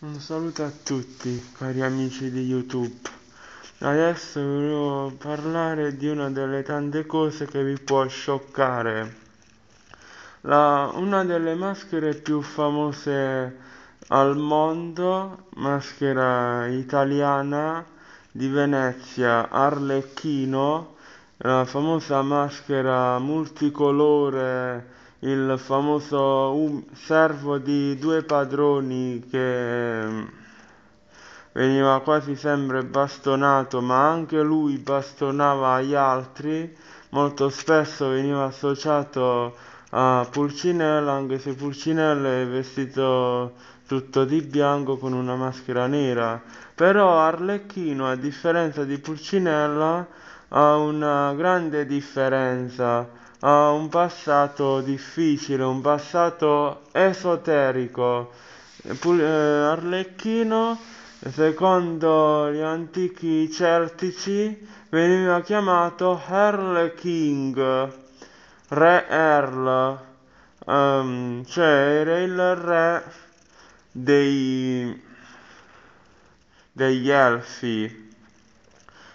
Un saluto a tutti cari amici di YouTube. Adesso volevo parlare di una delle tante cose che vi può scioccare. La, una delle maschere più famose al mondo, maschera italiana di Venezia, Arlecchino, la famosa maschera multicolore il famoso um, servo di due padroni che mm, veniva quasi sempre bastonato, ma anche lui bastonava gli altri, molto spesso veniva associato a Pulcinella, anche se Pulcinella è vestito tutto di bianco con una maschera nera. Però Arlecchino, a differenza di Pulcinella, ha una grande differenza ha un passato difficile, un passato esoterico. Eh, Arlecchino, secondo gli antichi celtici, veniva chiamato Earl King, Re Earl, um, cioè era il re dei, degli elfi.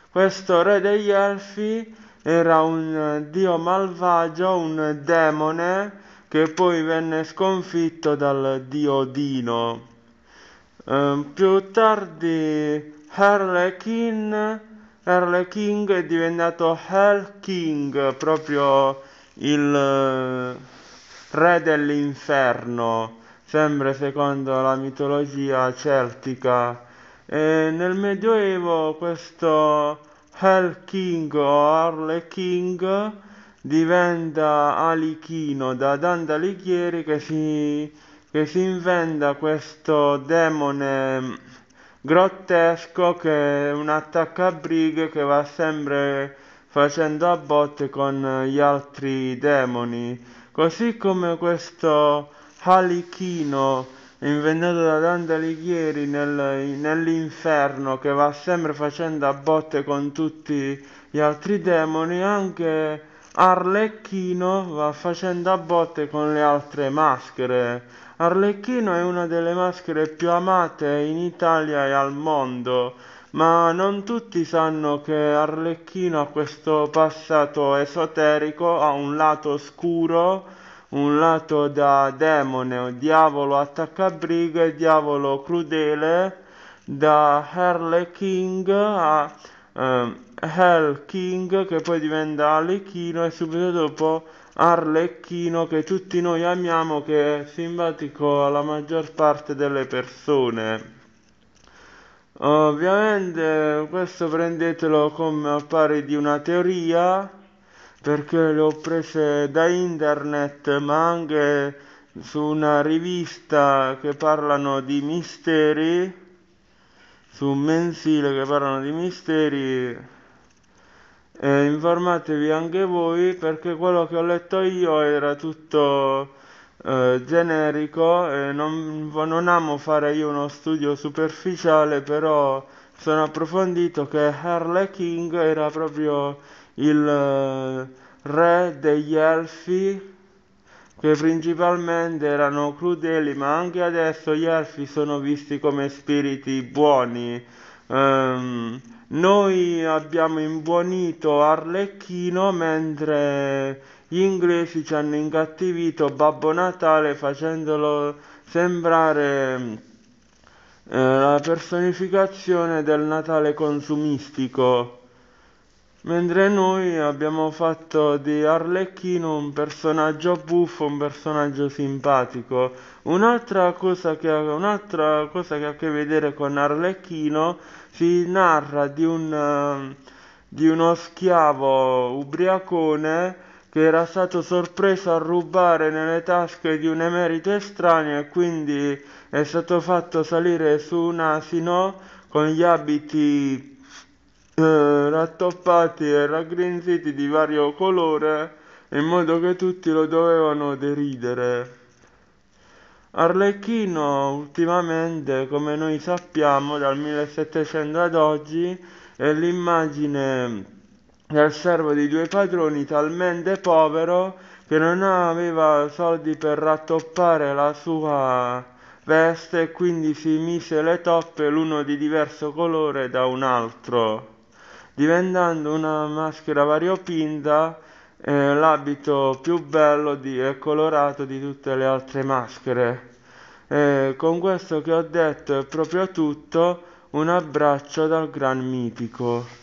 Questo re degli elfi era un eh, dio malvagio, un demone che poi venne sconfitto dal dio Dino. Eh, più tardi Harlequin, Harlequin è diventato Hell King, proprio il eh, re dell'inferno, sempre secondo la mitologia celtica. E nel Medioevo questo Hell King o Harley King diventa Alichino da Dante Alighieri che si, che si inventa questo demone grottesco che è un attaccabrighe che va sempre facendo a botte con gli altri demoni così come questo Alichino inventato da Dante Alighieri nel, nell'inferno che va sempre facendo a botte con tutti gli altri demoni, anche Arlecchino va facendo a botte con le altre maschere. Arlecchino è una delle maschere più amate in Italia e al mondo, ma non tutti sanno che Arlecchino ha questo passato esoterico, ha un lato oscuro un lato da demone, o diavolo e diavolo crudele, da Harley King a eh, Hell King che poi diventa Arlecchino e subito dopo Arlecchino che tutti noi amiamo che è simpatico alla maggior parte delle persone. Ovviamente questo prendetelo come a pari di una teoria perché le ho prese da internet ma anche su una rivista che parlano di misteri, su un mensile che parlano di misteri. E informatevi anche voi perché quello che ho letto io era tutto eh, generico e non, non amo fare io uno studio superficiale però sono approfondito che Harley King era proprio il eh, re degli elfi che principalmente erano crudeli, ma anche adesso gli elfi sono visti come spiriti buoni. Um, noi abbiamo imbuonito Arlecchino mentre gli inglesi ci hanno incattivito Babbo Natale facendolo sembrare eh, la personificazione del Natale consumistico. Mentre noi abbiamo fatto di Arlecchino un personaggio buffo, un personaggio simpatico. Un'altra cosa, che, un'altra cosa che ha a che vedere con Arlecchino si narra di, un, di uno schiavo ubriacone che era stato sorpreso a rubare nelle tasche di un emerito estraneo e quindi è stato fatto salire su un asino con gli abiti eh, rattoppati e raggrinziti di vario colore in modo che tutti lo dovevano deridere. Arlecchino ultimamente, come noi sappiamo, dal 1700 ad oggi è l'immagine del servo di due padroni talmente povero che non aveva soldi per rattoppare la sua veste e quindi si mise le toppe l'uno di diverso colore da un altro diventando una maschera variopinta eh, l'abito più bello di, e colorato di tutte le altre maschere. Eh, con questo che ho detto è proprio tutto, un abbraccio dal Gran Mitico.